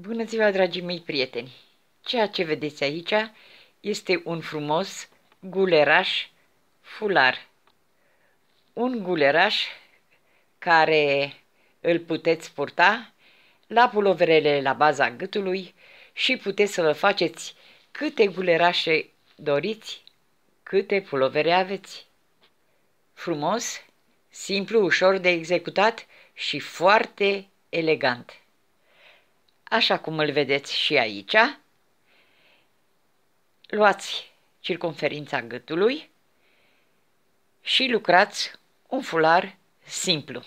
Bună ziua, dragii mei prieteni! Ceea ce vedeți aici este un frumos guleraș fular. Un guleraș care îl puteți purta la puloverele la baza gâtului și puteți să vă faceți câte gulerașe doriți, câte pulovere aveți. Frumos, simplu, ușor de executat și foarte elegant așa cum îl vedeți și aici. Luați circumferința gâtului și lucrați un fular simplu.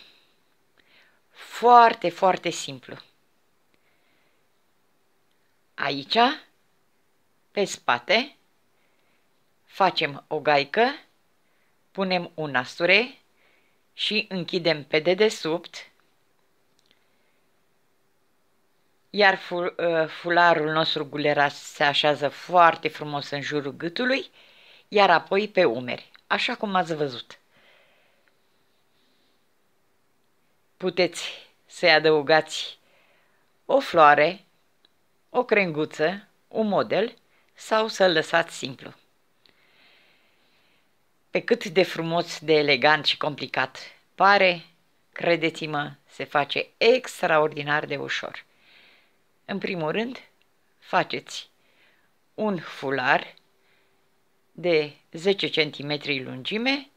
Foarte, foarte simplu. Aici, pe spate, facem o gaică, punem un asture și închidem pe dedesubt iar ă, fularul nostru gulera se așează foarte frumos în jurul gâtului, iar apoi pe umeri, așa cum ați văzut. Puteți să-i adăugați o floare, o crenguță, un model sau să-l lăsați simplu. Pe cât de frumos, de elegant și complicat pare, credeți-mă, se face extraordinar de ușor. În primul rând, faceți un fular de 10 cm lungime,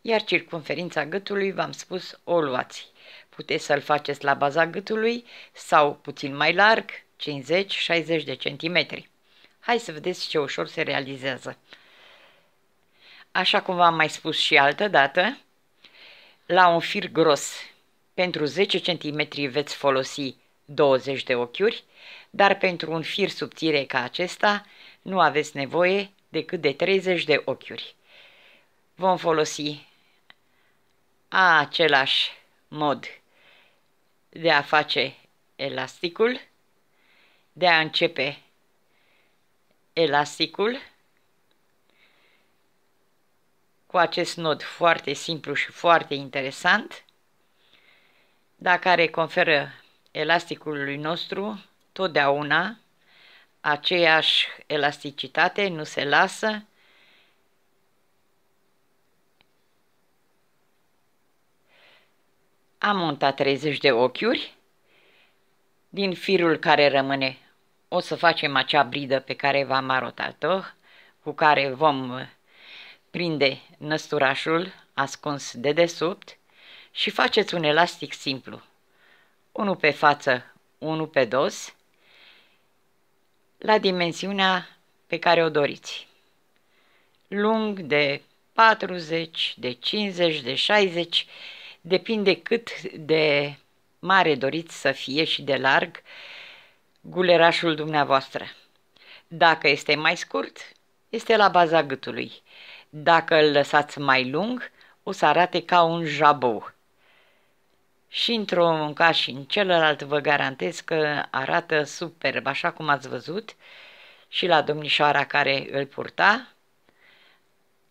iar circunferința gâtului, v-am spus, o luați. Puteți să-l faceți la baza gâtului sau puțin mai larg, 50-60 de centimetri. Hai să vedeți ce ușor se realizează. Așa cum v-am mai spus și altă dată, la un fir gros pentru 10 cm veți folosi 20 de ochiuri, dar pentru un fir subțire ca acesta nu aveți nevoie decât de 30 de ochiuri. Vom folosi același mod de a face elasticul, de a începe elasticul cu acest nod foarte simplu și foarte interesant, dar care conferă elasticului nostru totdeauna aceeași elasticitate, nu se lasă. Am montat 30 de ochiuri din firul care rămâne. O să facem acea bridă pe care v-am arătat-o, cu care vom prinde năsturașul ascuns de desubt și faceți un elastic simplu unul pe față, unul pe dos, la dimensiunea pe care o doriți. Lung de 40, de 50, de 60, depinde cât de mare doriți să fie și de larg gulerașul dumneavoastră. Dacă este mai scurt, este la baza gâtului. Dacă îl lăsați mai lung, o să arate ca un jabou. Și într-un caz și în celălalt vă garantez că arată superb, așa cum ați văzut, și la domnișoara care îl purta,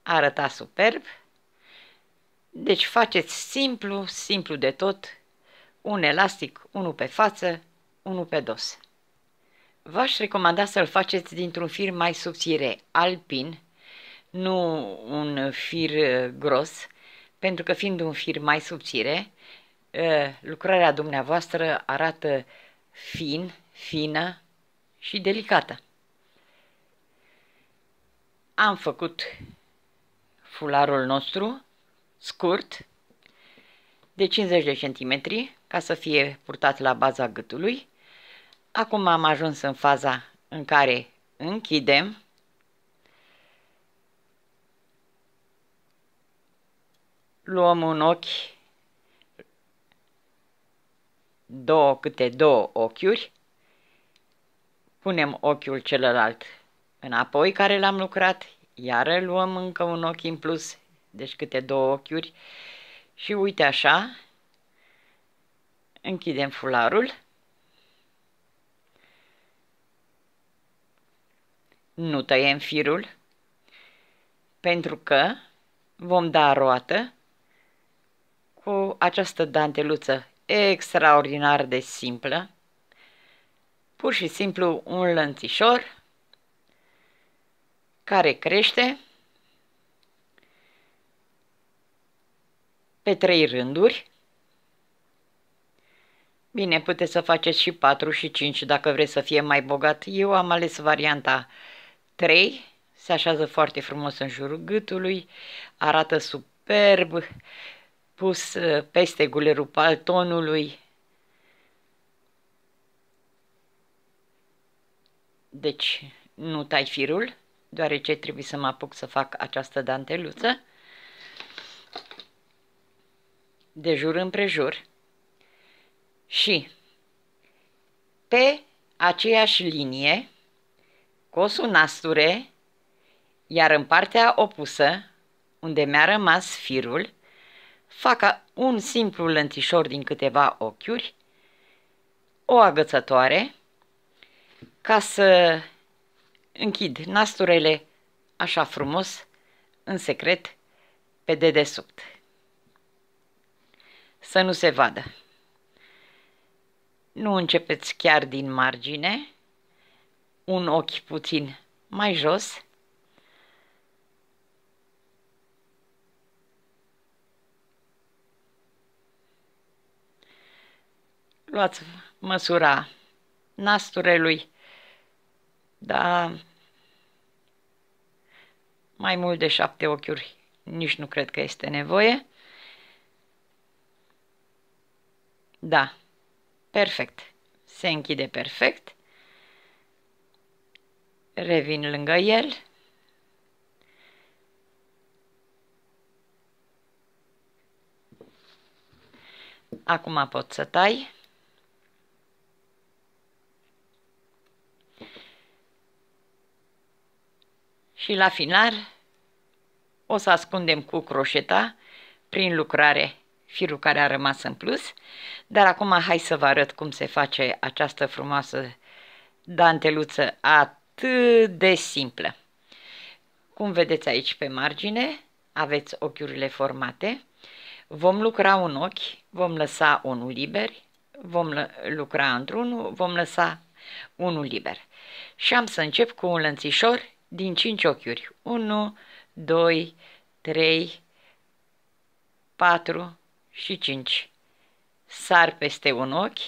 arăta superb. Deci faceți simplu, simplu de tot, un elastic, unul pe față, unul pe dos. V-aș recomanda să-l faceți dintr-un fir mai subțire, alpin, nu un fir gros, pentru că fiind un fir mai subțire, lucrarea dumneavoastră arată fin, fină și delicată. Am făcut fularul nostru scurt de 50 de centimetri ca să fie purtat la baza gâtului. Acum am ajuns în faza în care închidem luăm un ochi două câte două ochiuri, punem ochiul celălalt înapoi care l-am lucrat, iar luăm încă un ochi în plus, deci câte două ochiuri și uite așa, închidem fularul, nu tăiem firul, pentru că vom da roată cu această danteluță extraordinar de simplă, pur și simplu un lănțișor care crește pe trei rânduri. Bine, puteți să faceți și 4 și 5 dacă vreți să fie mai bogat. Eu am ales varianta 3, se așează foarte frumos în jurul gâtului, arată superb, pus uh, peste gulerul paltonului. Deci nu tai firul, deoarece trebuie să mă apuc să fac această danteluță. De jur împrejur. Și pe aceeași linie, cosul nasture, iar în partea opusă, unde mi-a rămas firul, fac un simplu lănțișor din câteva ochiuri, o agățătoare, ca să închid nasturele așa frumos, în secret, pe dedesubt. Să nu se vadă. Nu începeți chiar din margine, un ochi puțin mai jos, luați măsura nasturelui, dar mai mult de șapte ochiuri nici nu cred că este nevoie. Da, perfect. Se închide perfect. Revin lângă el. Acum pot să tai. și la final o să ascundem cu croșeta prin lucrare firul care a rămas în plus, dar acum hai să vă arăt cum se face această frumoasă danteluță atât de simplă. Cum vedeți aici pe margine, aveți ochiurile formate, vom lucra un ochi, vom lăsa unul liber, vom lucra într-unul, vom lăsa unul liber. Și am să încep cu un lănțișor din cinci ochiuri. 1, 2, 3, 4 și 5. Sar peste un ochi,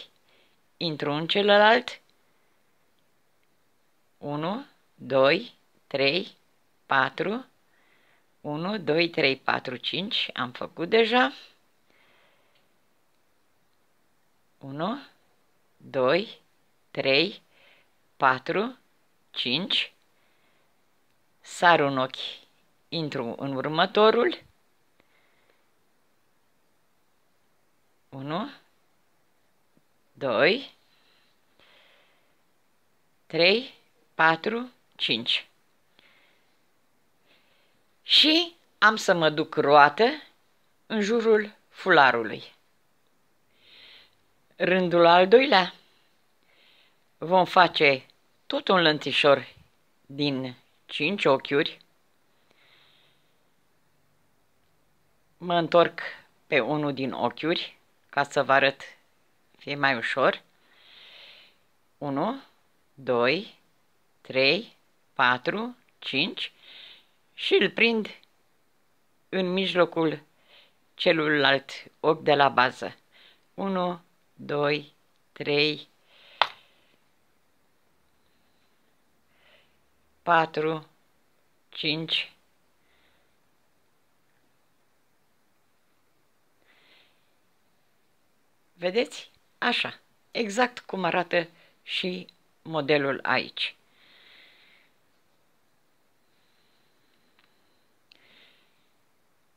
intru în celălalt. 1, 2, 3, 4, 1, 2, 3, 4, 5, am făcut deja. 1, 2, 3, 4, 5, sar un ochi, intru în următorul, 1, 2, 3, 4, 5. Și am să mă duc roată în jurul fularului. Rândul al doilea vom face tot un lănțișor din cinci ochiuri. Mă întorc pe unul din ochiuri ca să vă arăt fie mai ușor. 1, 2, 3, 4, 5 și îl prind în mijlocul celuilalt ochi de la bază. 1, 2, 3, 4, 5. Vedeți? Așa, exact cum arată și modelul aici.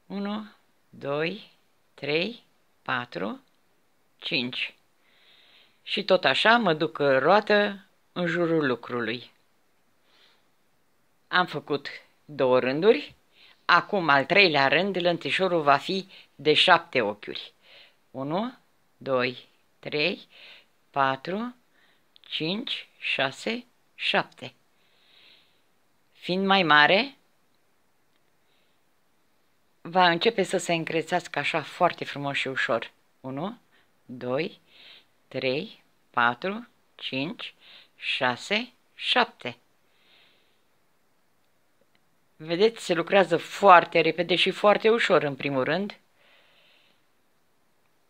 Unu, doi, trei, patru, cinci. Și tot așa mă duc roată în jurul lucrului. Am făcut două rânduri, acum al treilea rând, lănțișorul va fi de șapte ochiuri. 1, 2, 3, 4, 5, 6, 7. Fiind mai mare, va începe să se încrețească așa foarte frumos și ușor. 1, 2, 3, 4, 5, 6, 7. Vedeți, se lucrează foarte repede și foarte ușor în primul rând.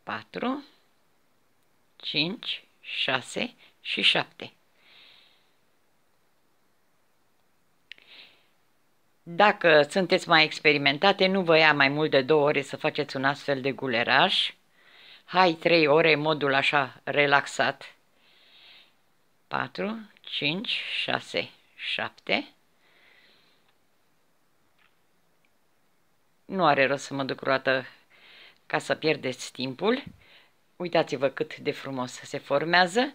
4, 5, 6 și 7. Dacă sunteți mai experimentate, nu vă ia mai mult de două ore să faceți un astfel de guleraj. Hai trei ore modul așa relaxat. 4, 5, 6, 7, Nu are rost să mă duc roată ca să pierdeți timpul. Uitați-vă cât de frumos se formează.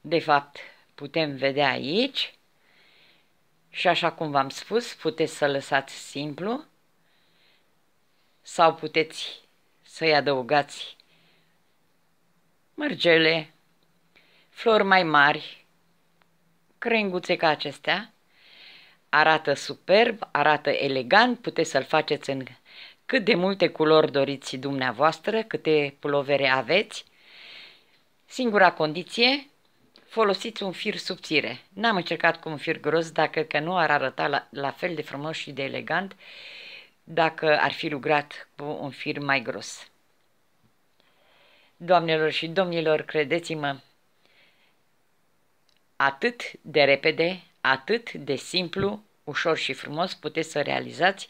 De fapt, putem vedea aici și așa cum v-am spus, puteți să lăsați simplu sau puteți să-i adăugați mărgele, flori mai mari, crenguțe ca acestea Arată superb, arată elegant, puteți să-l faceți în cât de multe culori doriți dumneavoastră, câte pulovere aveți. Singura condiție, folosiți un fir subțire. N-am încercat cu un fir gros, dacă că nu ar arăta la, la fel de frumos și de elegant dacă ar fi lucrat cu un fir mai gros. Doamnelor și domnilor, credeți-mă, atât de repede atât de simplu, ușor și frumos puteți să realizați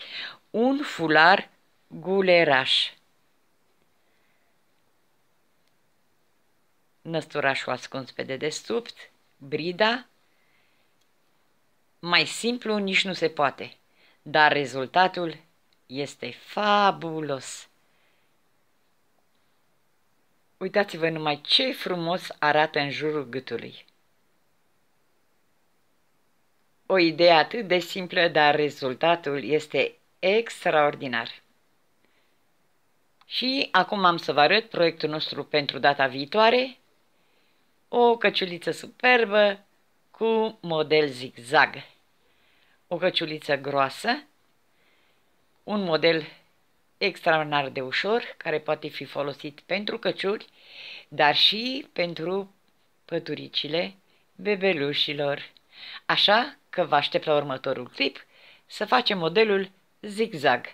un fular guleraș. Năsturașul ascuns pe dedesubt, brida, mai simplu nici nu se poate, dar rezultatul este fabulos. Uitați-vă numai ce frumos arată în jurul gâtului. O idee atât de simplă, dar rezultatul este extraordinar. Și acum am să vă arăt proiectul nostru pentru data viitoare. O căciuliță superbă cu model zigzag. O căciuliță groasă, un model extraordinar de ușor, care poate fi folosit pentru căciuri, dar și pentru păturicile bebelușilor. Așa că vă aștept la următorul clip să facem modelul zigzag.